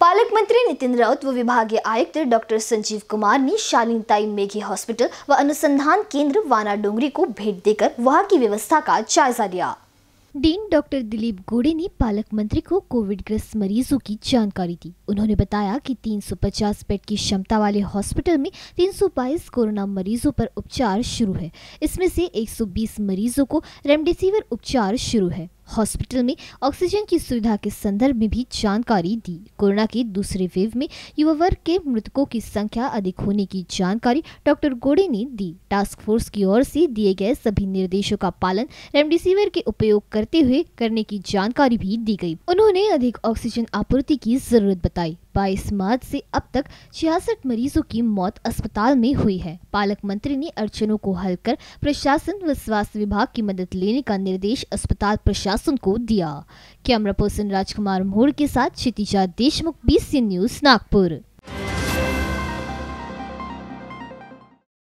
पालक मंत्री नितिन राउत व विभागीय आयुक्त डॉक्टर संजीव कुमार ने शालीनताई मेघी हॉस्पिटल व अनुसंधान केंद्र वाना डोंगरी को भेंट देकर वहां की व्यवस्था का जायजा लिया डीन डॉक्टर दिलीप गोड़े ने पालक मंत्री को कोविड ग्रस्त मरीजों की जानकारी दी उन्होंने बताया कि 350 बेड की क्षमता वाले हॉस्पिटल में 322 कोरोना मरीजों पर उपचार शुरू है इसमें से 120 मरीजों को रेमडेसिविर उपचार शुरू है हॉस्पिटल में ऑक्सीजन की सुविधा के संदर्भ में भी जानकारी दी कोरोना के दूसरे वेव में युवा वर्ग के मृतकों की संख्या अधिक होने की जानकारी डॉक्टर गोड़े ने दी टास्क फोर्स की ओर से दिए गए सभी निर्देशों का पालन रेमडेसिविर के उपयोग करते हुए करने की जानकारी भी दी गई उन्होंने अधिक ऑक्सीजन आपूर्ति की जरूरत बताई 22 मार्च से अब तक छियासठ मरीजों की मौत अस्पताल में हुई है पालक मंत्री ने अड़चनों को हल कर प्रशासन व स्वास्थ्य विभाग की मदद लेने का निर्देश अस्पताल प्रशासन को दिया कैमरा पर्सन राजकुमार मोड़ के साथ क्षितिजा देशमुख बीसी न्यूज नागपुर